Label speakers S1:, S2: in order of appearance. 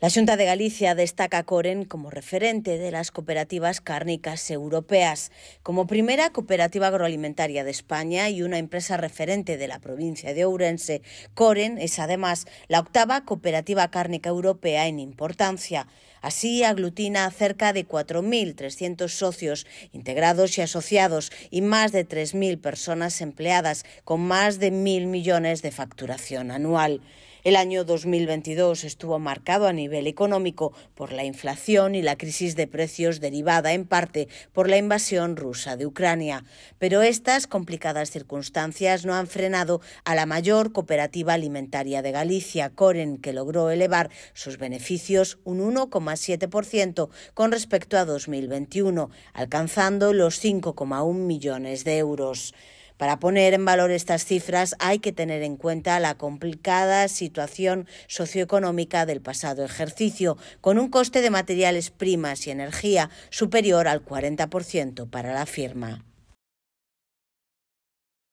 S1: La Junta de Galicia destaca a Coren como referente de las cooperativas cárnicas europeas, como primera cooperativa agroalimentaria de España y una empresa referente de la provincia de Ourense. Coren es además la octava cooperativa cárnica europea en importancia. Así aglutina cerca de 4.300 socios integrados y asociados y más de 3.000 personas empleadas con más de 1.000 millones de facturación anual. El año 2022 estuvo marcado a nivel económico por la inflación y la crisis de precios derivada en parte por la invasión rusa de Ucrania. Pero estas complicadas circunstancias no han frenado a la mayor cooperativa alimentaria de Galicia, Coren, que logró elevar sus beneficios un 1,7% con respecto a 2021, alcanzando los 5,1 millones de euros. Para poner en valor estas cifras hay que tener en cuenta la complicada situación socioeconómica del pasado ejercicio, con un coste de materiales primas y energía superior al 40% para la firma.